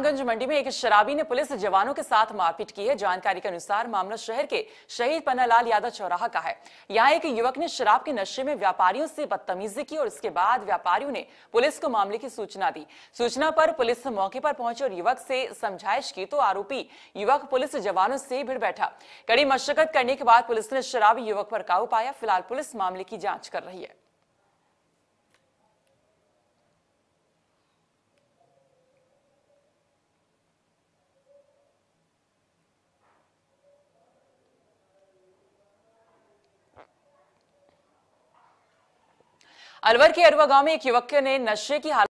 रामगंज मंडी में एक शराबी ने पुलिस जवानों के साथ मारपीट की है जानकारी के अनुसार मामला शहर के शहीद पन्नालाल यादव चौराहा का है यहाँ एक युवक ने शराब के नशे में व्यापारियों से बदतमीजी की और इसके बाद व्यापारियों ने पुलिस को मामले की सूचना दी सूचना पर पुलिस मौके पर पहुंची और युवक से समझाइश की तो आरोपी युवक पुलिस जवानों से भिड़ बैठा कड़ी मशक्कत करने के बाद पुलिस ने शराबी युवक पर काबू पाया फिलहाल पुलिस मामले की जाँच कर रही है अलवर के अरवा गांव में एक युवक ने नशे की हालत